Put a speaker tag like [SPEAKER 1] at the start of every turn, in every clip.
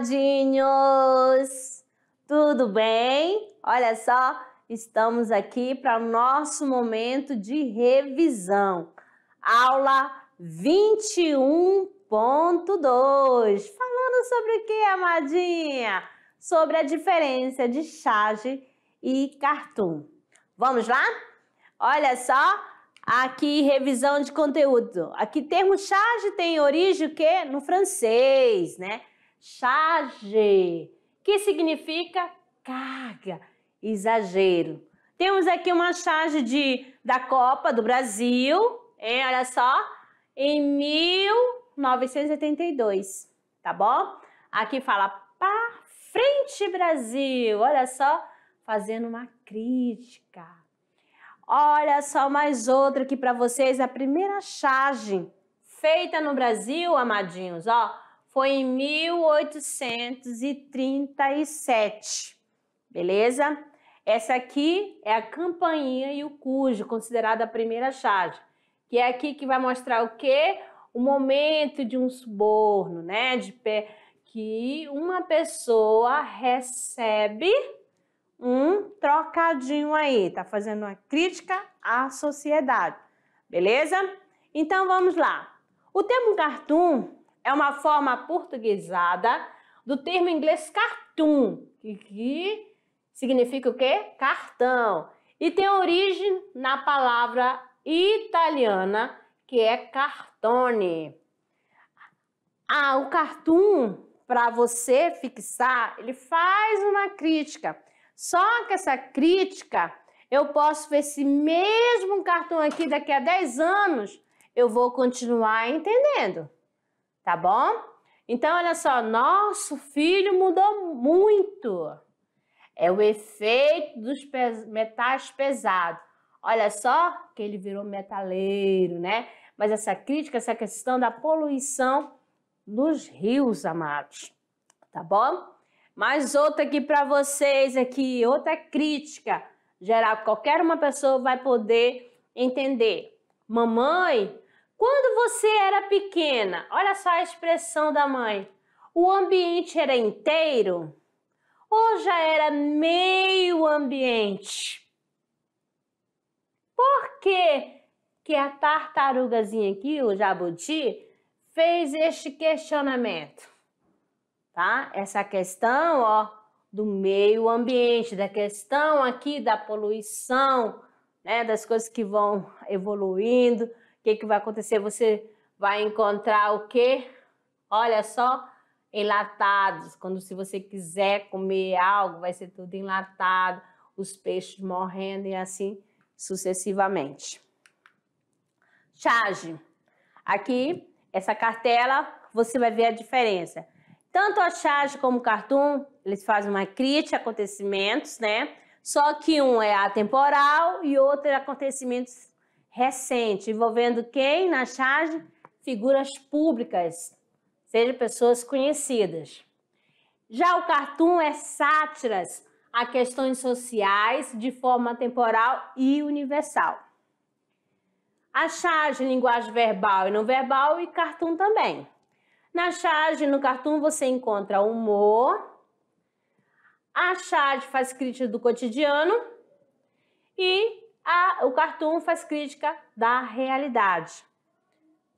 [SPEAKER 1] amadinhos! Tudo bem? Olha só, estamos aqui para o nosso momento de revisão. Aula 21.2. Falando sobre o que, amadinha? Sobre a diferença de charge e cartoon. Vamos lá? Olha só, aqui revisão de conteúdo. Aqui termo charge tem origem o quê? No francês, né? charge, que significa carga, exagero. Temos aqui uma charge de, da Copa do Brasil, é, olha só, em 1982, tá bom? Aqui fala para frente Brasil, olha só, fazendo uma crítica. Olha só mais outra aqui para vocês, a primeira charge feita no Brasil, amadinhos, ó foi em 1837, beleza? Essa aqui é a campainha e o cujo, considerada a primeira charge, que é aqui que vai mostrar o quê? O momento de um suborno, né? De pé que uma pessoa recebe um trocadinho aí, tá fazendo uma crítica à sociedade, beleza? Então vamos lá. O termo cartoon é uma forma portuguesada do termo inglês cartoon, que significa o quê? Cartão. E tem origem na palavra italiana, que é cartone. Ah, o cartoon, para você fixar, ele faz uma crítica. Só que essa crítica, eu posso ver esse mesmo cartão aqui daqui a 10 anos, eu vou continuar entendendo tá bom? Então, olha só, nosso filho mudou muito. É o efeito dos pes metais pesados. Olha só que ele virou metaleiro, né? Mas essa crítica, essa questão da poluição nos rios, amados. Tá bom? Mais outra aqui para vocês aqui, outra crítica geral, qualquer uma pessoa vai poder entender. Mamãe quando você era pequena, olha só a expressão da mãe, o ambiente era inteiro ou já era meio ambiente? Por que, que a tartarugazinha aqui, o jabuti, fez este questionamento? Tá? Essa questão, ó, do meio ambiente, da questão aqui da poluição, né, das coisas que vão evoluindo, o que, que vai acontecer? Você vai encontrar o quê? Olha só, enlatados. Quando se você quiser comer algo, vai ser tudo enlatado, os peixes morrendo e assim sucessivamente. Charge. Aqui, essa cartela, você vai ver a diferença. Tanto a charge como o cartoon, eles fazem uma crítica a acontecimentos, né? Só que um é atemporal e outro é acontecimentos recente envolvendo quem na charge? Figuras públicas, seja pessoas conhecidas. Já o cartoon é sátiras a questões sociais de forma temporal e universal. A charge, linguagem verbal e não verbal e cartoon também. Na charge, no cartoon, você encontra humor, a charge faz crítica do cotidiano e a, o Cartoon faz crítica da realidade.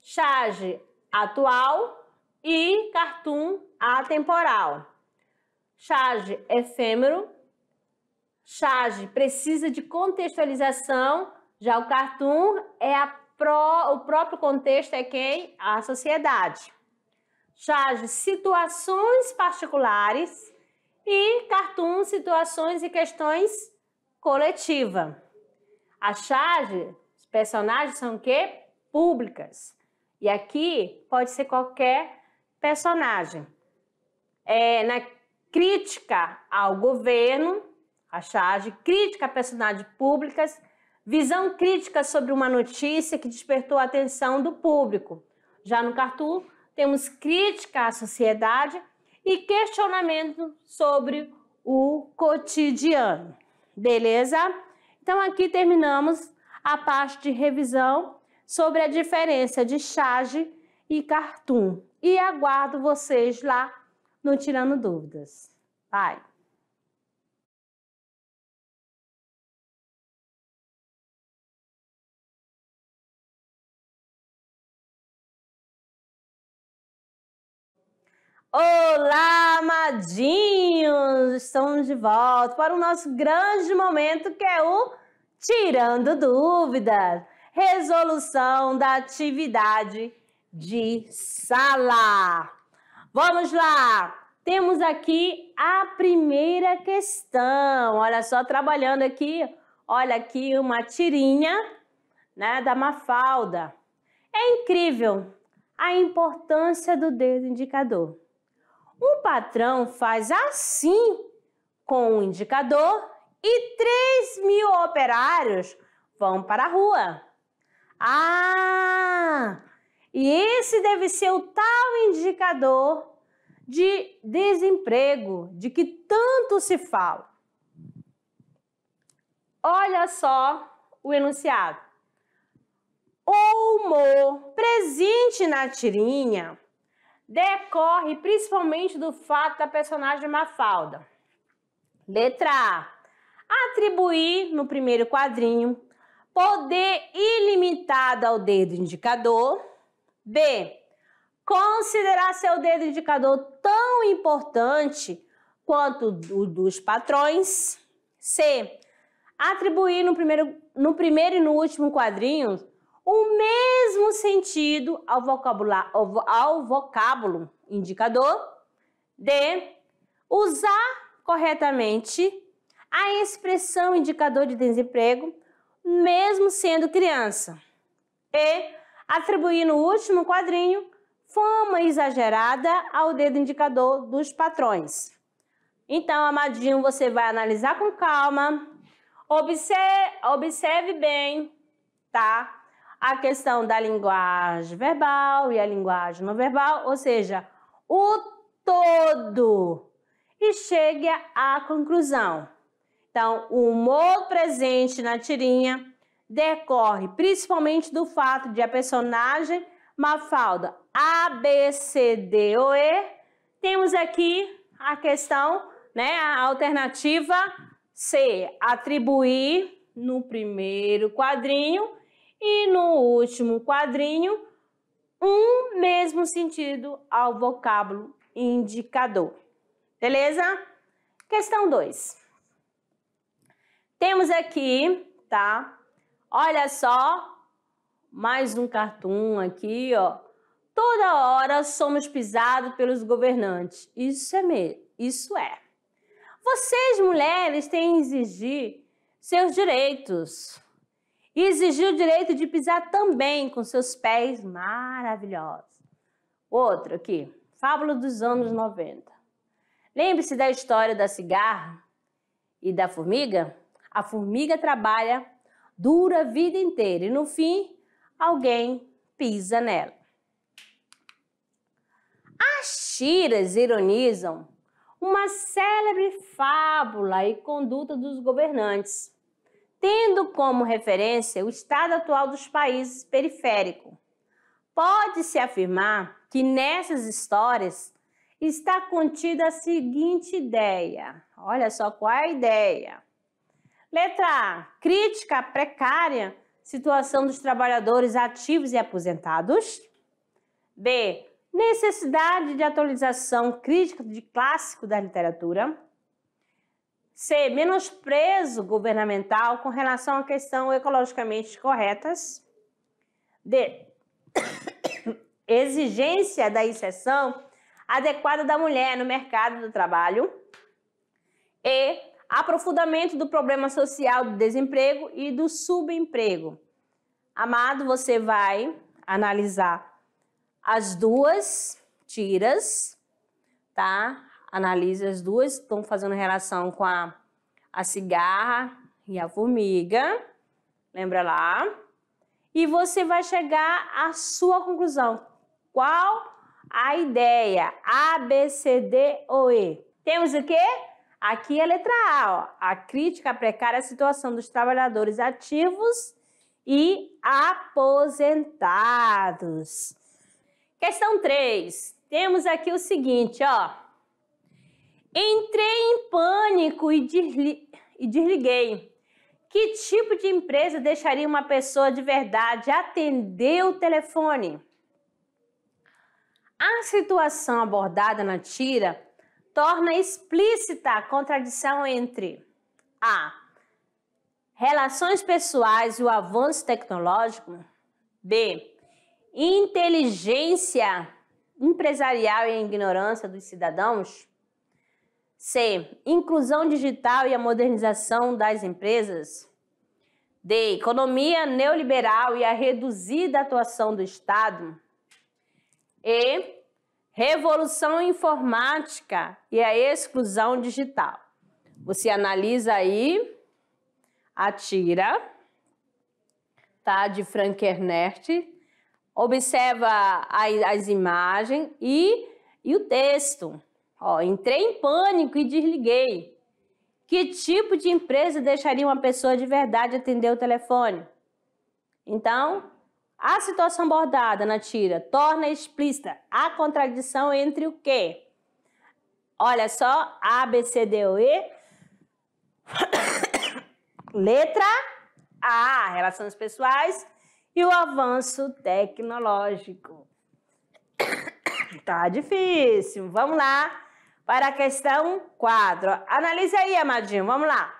[SPEAKER 1] Charge atual e Cartoon atemporal. Charge efêmero. Charge precisa de contextualização. Já o Cartoon é a o próprio contexto é quem? A sociedade. Charge situações particulares e Cartoon situações e questões coletiva. A charge, os personagens são o quê? Públicas. E aqui pode ser qualquer personagem. É, na crítica ao governo, a charge, crítica a personagens públicas, visão crítica sobre uma notícia que despertou a atenção do público. Já no Cartu, temos crítica à sociedade e questionamento sobre o cotidiano. Beleza? Então, aqui terminamos a parte de revisão sobre a diferença de charge e cartoon. E aguardo vocês lá no Tirando Dúvidas. Bye! Olá, amadinhos! Estamos de volta para o nosso grande momento que é o Tirando dúvidas, resolução da atividade de sala. Vamos lá! Temos aqui a primeira questão. Olha só, trabalhando aqui, olha aqui uma tirinha né, da Mafalda. É incrível a importância do dedo indicador. Um patrão faz assim com o indicador e 3 mil operários vão para a rua. Ah, e esse deve ser o tal indicador de desemprego de que tanto se fala. Olha só o enunciado. O humor presente na tirinha decorre principalmente do fato da personagem Mafalda. Letra A atribuir no primeiro quadrinho poder ilimitado ao dedo indicador. B. Considerar seu dedo indicador tão importante quanto o dos patrões. C. Atribuir no primeiro, no primeiro e no último quadrinho o mesmo sentido ao, vocabular, ao, ao vocábulo indicador. D. Usar corretamente a expressão indicador de desemprego, mesmo sendo criança. E atribuir no último quadrinho fama exagerada ao dedo indicador dos patrões. Então, amadinho, você vai analisar com calma, observe, observe bem, tá? A questão da linguagem verbal e a linguagem não verbal, ou seja, o todo. E chegue à conclusão. Então, o humor presente na tirinha decorre principalmente do fato de a personagem Mafalda A, B, C, D ou E. Temos aqui a questão, né, a alternativa C, atribuir no primeiro quadrinho e no último quadrinho um mesmo sentido ao vocábulo indicador. Beleza? Questão 2. Temos aqui, tá? Olha só, mais um cartoon aqui, ó. Toda hora somos pisados pelos governantes. Isso é mesmo, isso é. Vocês, mulheres, têm que exigir seus direitos. E exigir o direito de pisar também com seus pés maravilhosos. Outro aqui, Fábula dos anos 90. Lembre-se da história da cigarra e da formiga? A formiga trabalha dura a vida inteira e no fim alguém pisa nela. As tiras ironizam uma célebre fábula e conduta dos governantes, tendo como referência o estado atual dos países periféricos. Pode-se afirmar que nessas histórias está contida a seguinte ideia. Olha só qual é a ideia. Letra A, crítica precária, situação dos trabalhadores ativos e aposentados. B, necessidade de atualização crítica de clássico da literatura. C, menosprezo governamental com relação à questão ecologicamente corretas. D, exigência da inserção adequada da mulher no mercado do trabalho. E, aprofundamento do problema social do desemprego e do subemprego. Amado, você vai analisar as duas tiras, tá? Analise as duas, estão fazendo relação com a, a cigarra e a formiga. Lembra lá? E você vai chegar à sua conclusão. Qual a ideia? A, B, C, D ou E? Temos o quê? Aqui é a letra A, ó. a crítica precária à situação dos trabalhadores ativos e aposentados. Questão 3. Temos aqui o seguinte, ó. Entrei em pânico e, desli e desliguei. Que tipo de empresa deixaria uma pessoa de verdade atender o telefone? A situação abordada na tira torna explícita a contradição entre a relações pessoais e o avanço tecnológico, b inteligência empresarial e a ignorância dos cidadãos, c inclusão digital e a modernização das empresas, D. Economia neoliberal e a reduzida atuação do Estado. E. Revolução informática e a exclusão digital. Você analisa aí, atira, tá? De Frank Ernest, observa as imagens e, e o texto. Ó, entrei em pânico e desliguei. Que tipo de empresa deixaria uma pessoa de verdade atender o telefone? Então, a situação abordada na tira torna explícita a contradição entre o que? Olha só, A, B, C, D, O, E. Letra A, relações pessoais e o avanço tecnológico. tá difícil. Vamos lá para a questão 4. Analise aí, amadinho. Vamos lá.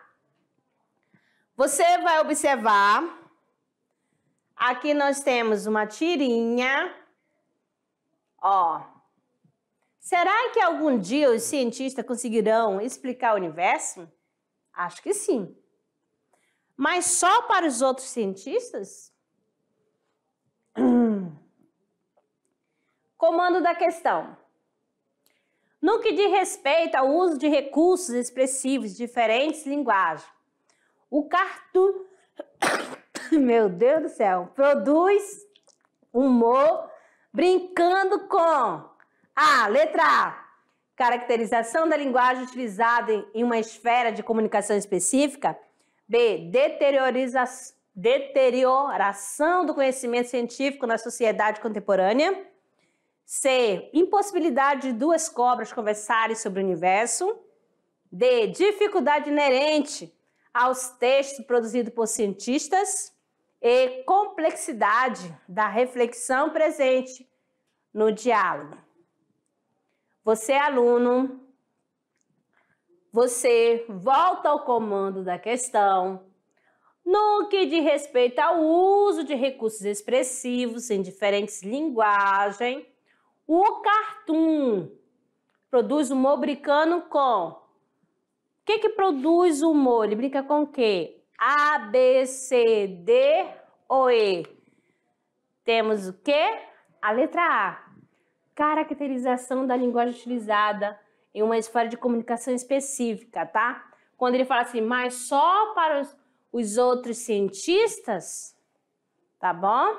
[SPEAKER 1] Você vai observar Aqui nós temos uma tirinha. Ó. Será que algum dia os cientistas conseguirão explicar o universo? Acho que sim. Mas só para os outros cientistas? Comando da questão. No que diz respeito ao uso de recursos expressivos de diferentes linguagens, o, cartu... meu Deus do céu, produz humor brincando com a letra A, caracterização da linguagem utilizada em uma esfera de comunicação específica, B, deterioração do conhecimento científico na sociedade contemporânea, C, impossibilidade de duas cobras conversarem sobre o universo, D, dificuldade inerente aos textos produzidos por cientistas e complexidade da reflexão presente no diálogo. Você, aluno, você volta ao comando da questão. No que diz respeito ao uso de recursos expressivos em diferentes linguagens, o cartoon produz humor brincando com. O que, que produz humor? Ele brinca com o quê? A, B, C, D ou E? Temos o quê? A letra A. Caracterização da linguagem utilizada em uma esfera de comunicação específica, tá? Quando ele fala assim, mas só para os, os outros cientistas, tá bom?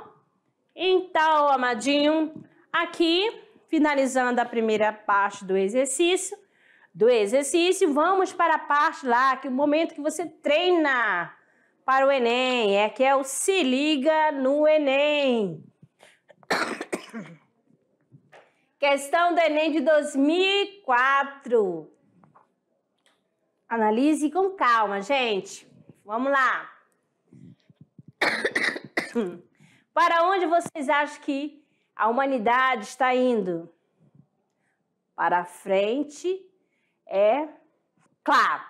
[SPEAKER 1] Então, amadinho, aqui, finalizando a primeira parte do exercício, do exercício, vamos para a parte lá, que é o momento que você treina para o Enem, é que é o Se Liga no Enem. Questão do Enem de 2004. Analise com calma, gente. Vamos lá. Para onde vocês acham que a humanidade está indo? Para frente é claro.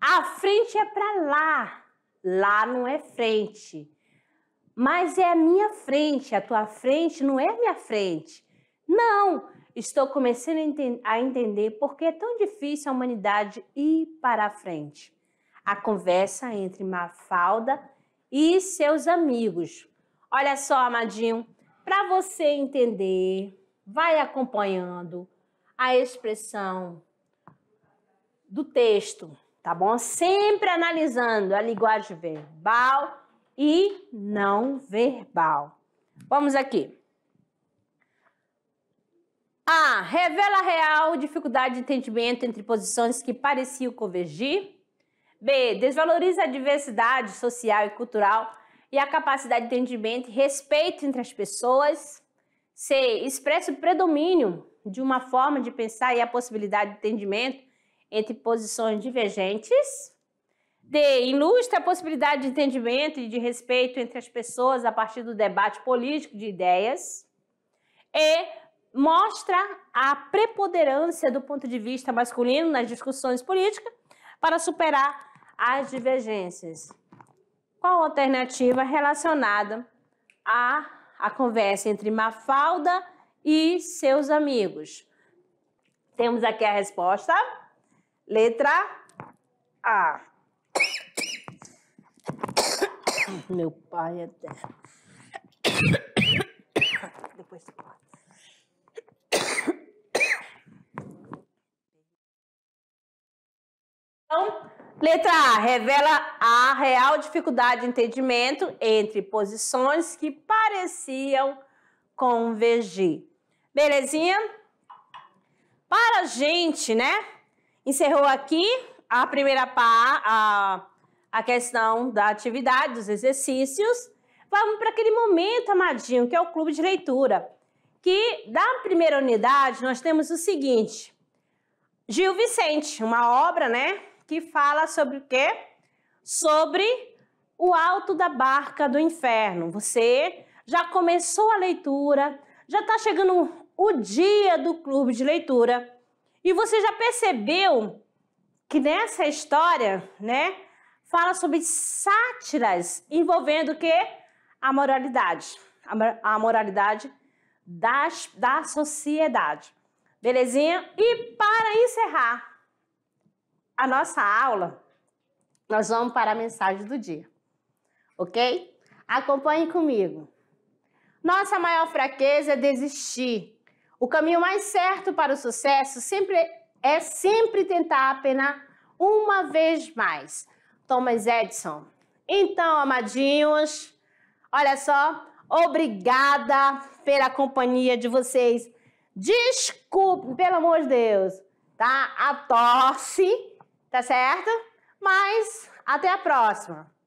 [SPEAKER 1] A frente é para lá, lá não é frente. Mas é a minha frente, a tua frente não é minha frente. Não, estou começando a, entender por que é tão difícil a humanidade ir para a frente. A conversa entre Mafalda e seus amigos. Olha só, amadinho, para você entender, vai acompanhando a expressão do texto, tá bom? Sempre analisando a linguagem verbal e não verbal. Vamos aqui. A. Revela real dificuldade de entendimento entre posições que pareciam convergir. B. Desvaloriza a diversidade social e cultural e a capacidade de entendimento e respeito entre as pessoas. C. Expressa o predomínio de uma forma de pensar e a possibilidade de entendimento entre posições divergentes. D. Ilustra a possibilidade de entendimento e de respeito entre as pessoas a partir do debate político de ideias. E. Mostra a preponderância do ponto de vista masculino nas discussões políticas para superar as divergências. Qual alternativa relacionada à, à conversa entre Mafalda e seus amigos? Temos aqui a resposta. Letra A. Meu pai até. Depois Então, letra A revela a real dificuldade de entendimento entre posições que pareciam convergir. Belezinha? Para a gente, né? Encerrou aqui a primeira parte, a, a questão da atividade, dos exercícios. Vamos para aquele momento, amadinho, que é o clube de leitura. Que da primeira unidade nós temos o seguinte: Gil Vicente, uma obra, né, que fala sobre o quê? Sobre o alto da barca do inferno. Você já começou a leitura, já está chegando o dia do clube de leitura. E você já percebeu que nessa história, né, fala sobre sátiras envolvendo o quê? A moralidade. A moralidade das, da sociedade. Belezinha? E para encerrar a nossa aula, nós vamos para a mensagem do dia. Ok? Acompanhe comigo. Nossa maior fraqueza é desistir o caminho mais certo para o sucesso sempre é, é sempre tentar apenas uma vez mais. Thomas Edison. Então, amadinhos, olha só, obrigada pela companhia de vocês. Desculpe, pelo amor de Deus, tá? A torce, tá certo? Mas até a próxima.